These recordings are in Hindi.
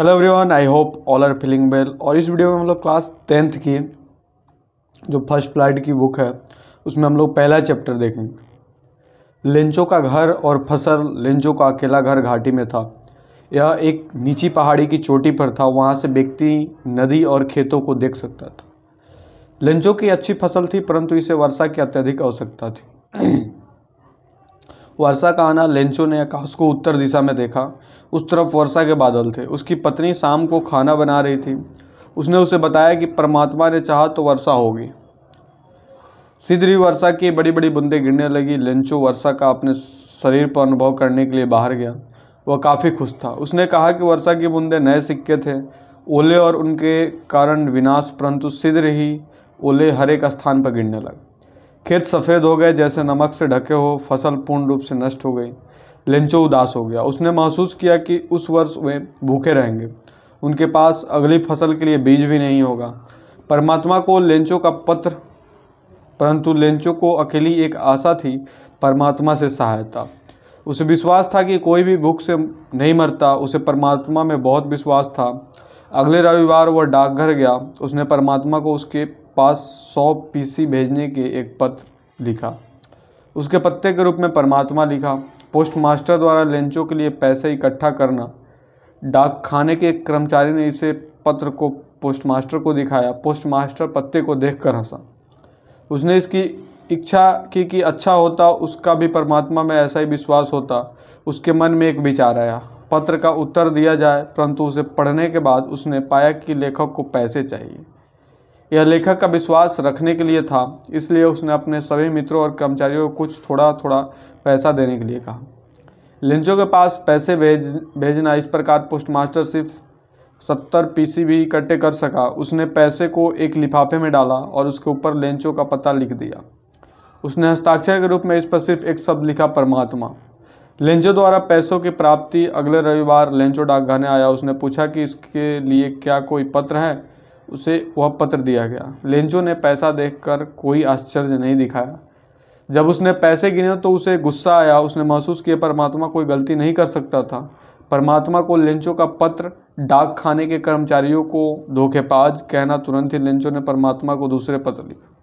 hello everyone I hope all are feeling well और इस वीडियो में हम लोग क्लास टेंथ की जो फर्स्ट फ्लाइट की बुक है उसमें हम लोग पहला चैप्टर देखेंगे लेंचो का घर और फसल लेंचो का अकेला घर घाटी में था यह एक नीची पहाड़ी की चोटी पर था वहाँ से व्यक्ति नदी और खेतों को देख सकता था लेंचो की अच्छी फसल थी परंतु इसे वर्षा की अत्यधिक आवश्यकता थी वर्षा का आना लेंचो ने आकाश को उत्तर दिशा में देखा उस तरफ वर्षा के बादल थे उसकी पत्नी शाम को खाना बना रही थी उसने उसे बताया कि परमात्मा ने चाहा तो वर्षा होगी सिद्री वर्षा की बड़ी बड़ी बूंदें गिरने लगी लेंचो वर्षा का अपने शरीर पर अनुभव करने के लिए बाहर गया वह काफ़ी खुश था उसने कहा कि वर्षा की बूंदें नए सिक्के थे ओले और उनके कारण विनाश परंतु सिद्र ही ओले हर एक स्थान पर गिरने लगा खेत सफ़ेद हो गए जैसे नमक से ढके हो फसल पूर्ण रूप से नष्ट हो गई लिंचो उदास हो गया उसने महसूस किया कि उस वर्ष वे भूखे रहेंगे उनके पास अगली फसल के लिए बीज भी नहीं होगा परमात्मा को लेंचो का पत्र परंतु लेंचो को अकेली एक आशा थी परमात्मा से सहायता उसे विश्वास था कि कोई भी भूख से नहीं मरता उसे परमात्मा में बहुत विश्वास था अगले रविवार वह डाकघर गया उसने परमात्मा को उसके पास सौ पीसी भेजने के एक पत्र लिखा उसके पत्ते के रूप में परमात्मा लिखा पोस्ट मास्टर द्वारा लेंचों के लिए पैसे इकट्ठा करना डाक खाने के एक कर्मचारी ने इसे पत्र को पोस्ट मास्टर को दिखाया पोस्ट मास्टर पत्ते को देख कर हंसा उसने इसकी इच्छा की कि अच्छा होता उसका भी परमात्मा में ऐसा ही विश्वास होता उसके मन में एक विचार आया पत्र का उत्तर दिया जाए परंतु उसे पढ़ने के बाद उसने पाया कि लेखक को पैसे चाहिए यह लेखक का विश्वास रखने के लिए था इसलिए उसने अपने सभी मित्रों और कर्मचारियों को कुछ थोड़ा थोड़ा पैसा देने के लिए कहा लिंचों के पास पैसे भेज भेजना इस प्रकार पोस्टमास्टर सिर्फ सत्तर पीसी भी इकट्ठे कर सका उसने पैसे को एक लिफाफे में डाला और उसके ऊपर लेंचों का पता लिख दिया उसने हस्ताक्षर के रूप में इस पर सिर्फ एक शब्द लिखा परमात्मा लेंचो द्वारा पैसों की प्राप्ति अगले रविवार लेंचो डाकघर ने आया उसने पूछा कि इसके लिए क्या कोई पत्र है उसे वह पत्र दिया गया लेंचो ने पैसा देखकर कोई आश्चर्य नहीं दिखाया जब उसने पैसे गिने तो उसे गुस्सा आया उसने महसूस किया परमात्मा कोई गलती नहीं कर सकता था परमात्मा को लेंचो का पत्र डाक खाने के कर्मचारियों को धोखेबाज कहना तुरंत ही लेंचो ने परमात्मा को दूसरे पत्र लिखा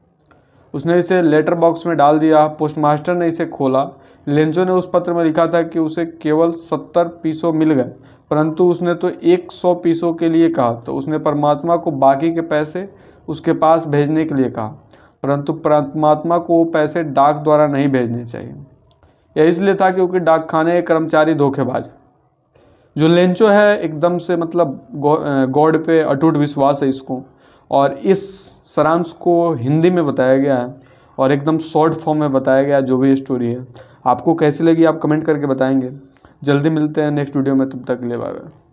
उसने इसे लेटर बॉक्स में डाल दिया पोस्टमास्टर ने इसे खोला लेंजो ने उस पत्र में लिखा था कि उसे केवल सत्तर पीसों मिल गए परंतु उसने तो एक सौ पीसों के लिए कहा तो उसने परमात्मा को बाकी के पैसे उसके पास भेजने के लिए कहा परंतु परमात्मा को वो पैसे डाक द्वारा नहीं भेजने चाहिए यह इसलिए था क्योंकि डाक खाने के कर्मचारी धोखेबाज जो लेंचो है एकदम से मतलब गॉड पे अटूट विश्वास है इसको और इस सारांश को हिंदी में बताया गया है और एकदम शॉर्ट फॉर्म में बताया गया जो भी स्टोरी है आपको कैसी लगी आप कमेंट करके बताएंगे जल्दी मिलते हैं नेक्स्ट वीडियो में तब तक ले बाय बाय